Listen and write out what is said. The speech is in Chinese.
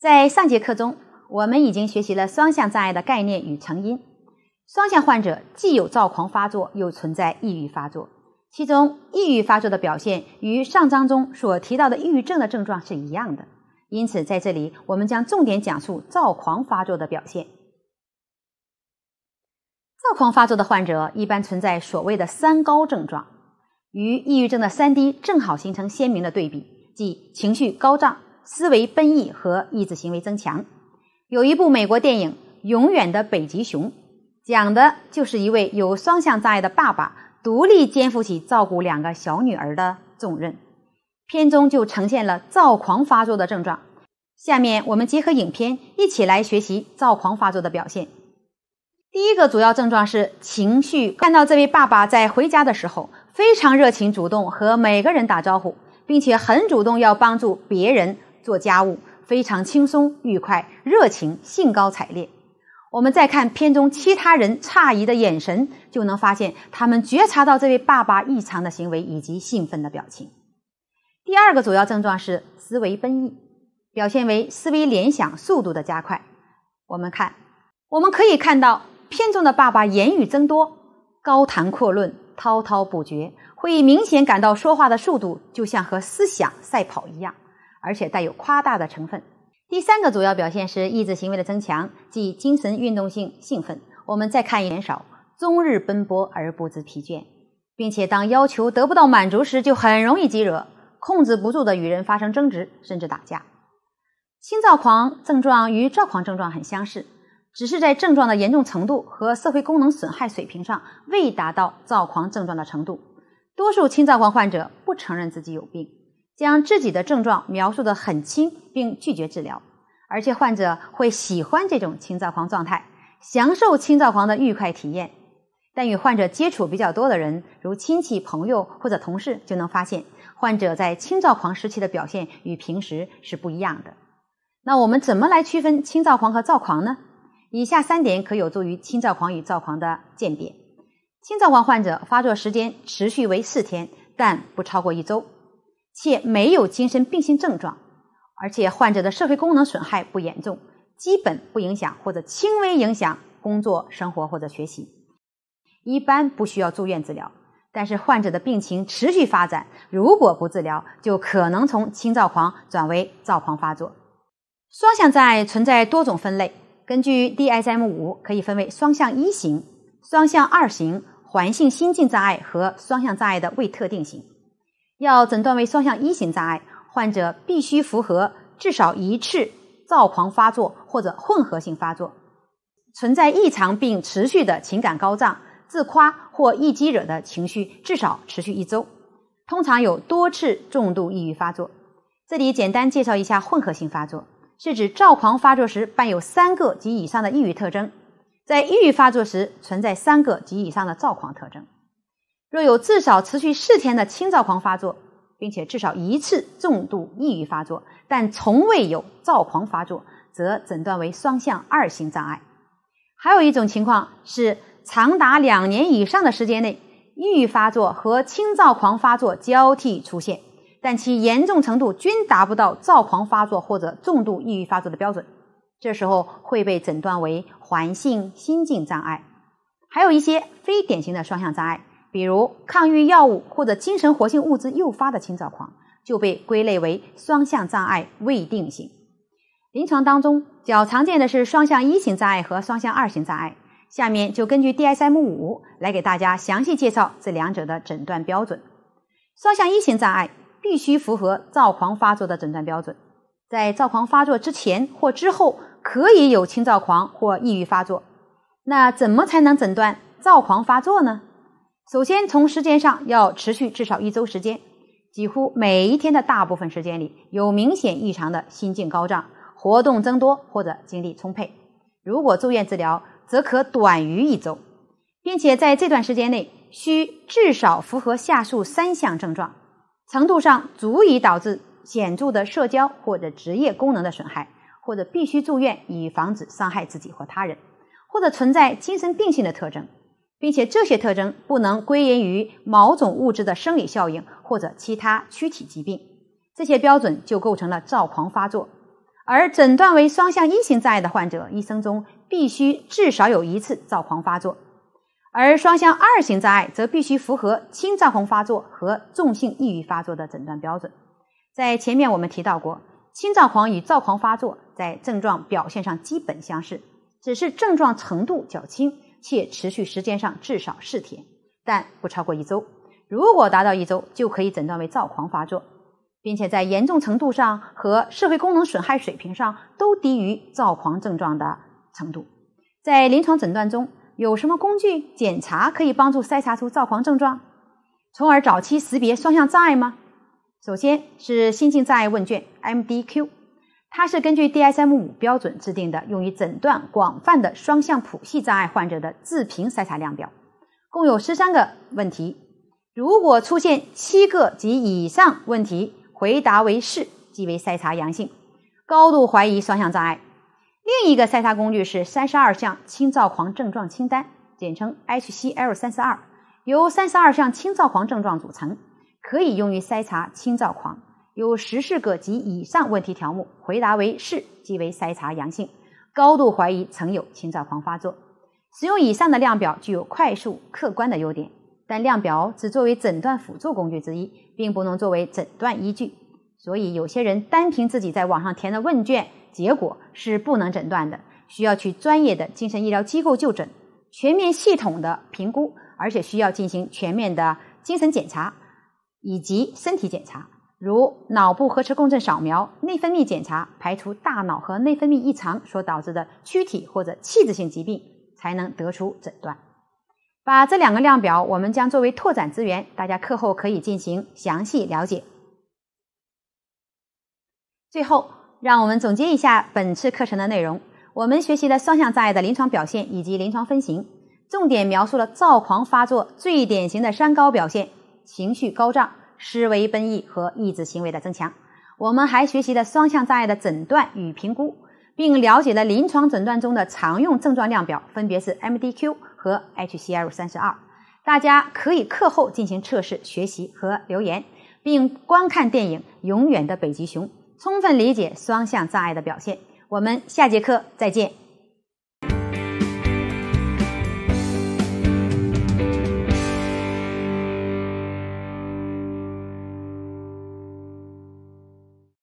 在上节课中，我们已经学习了双向障碍的概念与成因。双向患者既有躁狂发作，又存在抑郁发作。其中，抑郁发作的表现与上章中所提到的抑郁症的症状是一样的。因此，在这里我们将重点讲述躁狂发作的表现。躁狂发作的患者一般存在所谓的“三高”症状，与抑郁症的“三低”正好形成鲜明的对比，即情绪高涨。思维奔逸和意志行为增强。有一部美国电影《永远的北极熊》，讲的就是一位有双向障碍的爸爸独立肩负起照顾两个小女儿的重任。片中就呈现了躁狂发作的症状。下面我们结合影片一起来学习躁狂发作的表现。第一个主要症状是情绪。看到这位爸爸在回家的时候，非常热情主动和每个人打招呼，并且很主动要帮助别人。做家务非常轻松、愉快、热情、兴高采烈。我们再看片中其他人诧异的眼神，就能发现他们觉察到这位爸爸异常的行为以及兴奋的表情。第二个主要症状是思维奔逸，表现为思维联想速度的加快。我们看，我们可以看到片中的爸爸言语增多，高谈阔论，滔滔不绝，会明显感到说话的速度就像和思想赛跑一样。而且带有夸大的成分。第三个主要表现是抑制行为的增强，即精神运动性兴奋。我们再看眼少，终日奔波而不知疲倦，并且当要求得不到满足时，就很容易激惹，控制不住地与人发生争执，甚至打架。轻躁狂症状与躁狂症状很相似，只是在症状的严重程度和社会功能损害水平上未达到躁狂症状的程度。多数轻躁狂患者不承认自己有病。将自己的症状描述得很轻，并拒绝治疗，而且患者会喜欢这种轻躁狂状态，享受轻躁狂的愉快体验。但与患者接触比较多的人，如亲戚、朋友或者同事，就能发现患者在轻躁狂时期的表现与平时是不一样的。那我们怎么来区分轻躁狂和躁狂呢？以下三点可有助于轻躁狂与躁狂的鉴别：轻躁狂患者发作时间持续为四天，但不超过一周。且没有精神病性症状，而且患者的社会功能损害不严重，基本不影响或者轻微影响工作、生活或者学习，一般不需要住院治疗。但是患者的病情持续发展，如果不治疗，就可能从轻躁狂转为躁狂发作。双向障碍存在多种分类，根据 DSM 五可以分为双向一型、双向二型、环性心境障碍和双向障碍的未特定型。要诊断为双向一型障碍，患者必须符合至少一次躁狂发作或者混合性发作，存在异常并持续的情感高涨、自夸或易激惹的情绪，至少持续一周。通常有多次重度抑郁发作。这里简单介绍一下混合性发作，是指躁狂发作时伴有三个及以上的抑郁特征，在抑郁发作时存在三个及以上的躁狂特征。若有至少持续四天的轻躁狂发作，并且至少一次重度抑郁发作，但从未有躁狂发作，则诊断为双向二型障碍。还有一种情况是，长达两年以上的时间内，抑郁发作和轻躁狂发作交替出现，但其严重程度均达不到躁狂发作或者重度抑郁发作的标准，这时候会被诊断为环性心境障碍。还有一些非典型的双向障碍。比如抗抑郁药物或者精神活性物质诱发的轻躁狂就被归类为双向障碍未定型。临床当中较常见的是双向一型障碍和双向二型障碍。下面就根据 DSM 五来给大家详细介绍这两者的诊断标准。双向一型障碍必须符合躁狂发作的诊断标准，在躁狂发作之前或之后可以有轻躁狂或抑郁发作。那怎么才能诊断躁狂发作呢？首先，从时间上要持续至少一周时间，几乎每一天的大部分时间里有明显异常的心境高涨、活动增多或者精力充沛。如果住院治疗，则可短于一周，并且在这段时间内需至少符合下述三项症状，程度上足以导致显著的社交或者职业功能的损害，或者必须住院以防止伤害自己或他人，或者存在精神病性的特征。并且这些特征不能归因于某种物质的生理效应或者其他躯体疾病，这些标准就构成了躁狂发作。而诊断为双向一型障碍的患者一生中必须至少有一次躁狂发作，而双向二型障碍则必须符合轻躁狂发作和重性抑郁发作的诊断标准。在前面我们提到过，轻躁狂与躁狂发作在症状表现上基本相似，只是症状程度较轻。且持续时间上至少四天，但不超过一周。如果达到一周，就可以诊断为躁狂发作，并且在严重程度上和社会功能损害水平上都低于躁狂症状的程度。在临床诊断中，有什么工具检查可以帮助筛查出躁狂症状，从而早期识别双向障碍吗？首先是心境障碍问卷 （MDQ）。它是根据 DSM 五标准制定的，用于诊断广泛的双向谱系障碍患者的自评筛查量表，共有十三个问题。如果出现七个及以上问题回答为是，即为筛查阳性，高度怀疑双向障碍。另一个筛查工具是三十二项轻躁狂症状清单，简称 HCL 三十二，由三十二项轻躁狂症状组成，可以用于筛查轻躁狂。有十四个及以上问题条目回答为是，即为筛查阳性，高度怀疑曾有青少狂发作。使用以上的量表具有快速、客观的优点，但量表只作为诊断辅助工具之一，并不能作为诊断依据。所以，有些人单凭自己在网上填的问卷结果是不能诊断的，需要去专业的精神医疗机构就诊，全面系统的评估，而且需要进行全面的精神检查以及身体检查。如脑部核磁共振扫描、内分泌检查，排除大脑和内分泌异常所导致的躯体或者器质性疾病，才能得出诊断。把这两个量表，我们将作为拓展资源，大家课后可以进行详细了解。最后，让我们总结一下本次课程的内容：我们学习了双向障碍的临床表现以及临床分型，重点描述了躁狂发作最典型的“三高”表现——情绪高涨。思维奔逸和意志行为的增强。我们还学习了双向障碍的诊断与评估，并了解了临床诊断中的常用症状量表，分别是 MDQ 和 HCL 三十二。大家可以课后进行测试学习和留言，并观看电影《永远的北极熊》，充分理解双向障碍的表现。我们下节课再见。